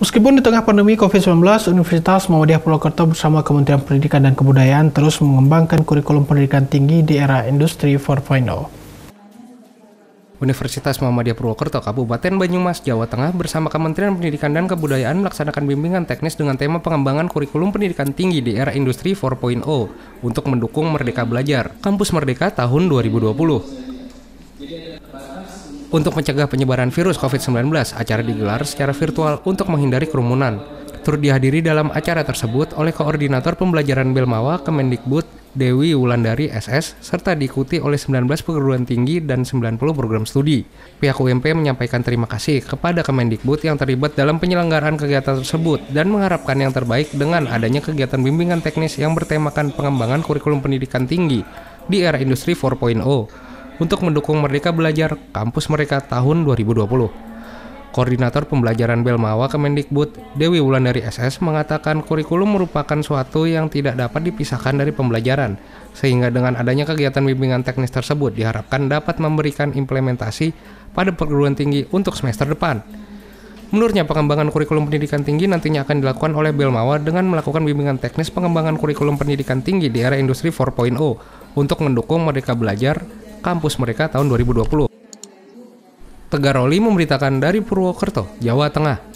Meskipun di tengah pandemi COVID-19, Universitas Muhammadiyah Purwokerto bersama Kementerian Pendidikan dan Kebudayaan terus mengembangkan kurikulum pendidikan tinggi di era industri 4.0. Universitas Muhammadiyah Purwokerto Kabupaten Banyumas, Jawa Tengah bersama Kementerian Pendidikan dan Kebudayaan melaksanakan bimbingan teknis dengan tema pengembangan kurikulum pendidikan tinggi di era industri 4.0 untuk mendukung Merdeka Belajar, Kampus Merdeka tahun 2020. Untuk mencegah penyebaran virus COVID-19, acara digelar secara virtual untuk menghindari kerumunan. Tur dihadiri dalam acara tersebut oleh Koordinator Pembelajaran Belmawa Kemendikbud Dewi Wulandari SS serta diikuti oleh 19 perguruan tinggi dan 90 program studi. Pihak UMP menyampaikan terima kasih kepada Kemendikbud yang terlibat dalam penyelenggaraan kegiatan tersebut dan mengharapkan yang terbaik dengan adanya kegiatan bimbingan teknis yang bertemakan pengembangan kurikulum pendidikan tinggi di era industri 4.0 untuk mendukung Merdeka Belajar Kampus mereka tahun 2020. Koordinator Pembelajaran Belmawa Kemendikbud, Dewi Wulandari SS mengatakan kurikulum merupakan suatu yang tidak dapat dipisahkan dari pembelajaran, sehingga dengan adanya kegiatan bimbingan teknis tersebut diharapkan dapat memberikan implementasi pada perguruan tinggi untuk semester depan. Menurutnya, pengembangan kurikulum pendidikan tinggi nantinya akan dilakukan oleh Belmawa dengan melakukan bimbingan teknis pengembangan kurikulum pendidikan tinggi di era industri 4.0 untuk mendukung mereka Belajar kampus mereka tahun 2020. Tegaroli memberitakan dari Purwokerto, Jawa Tengah.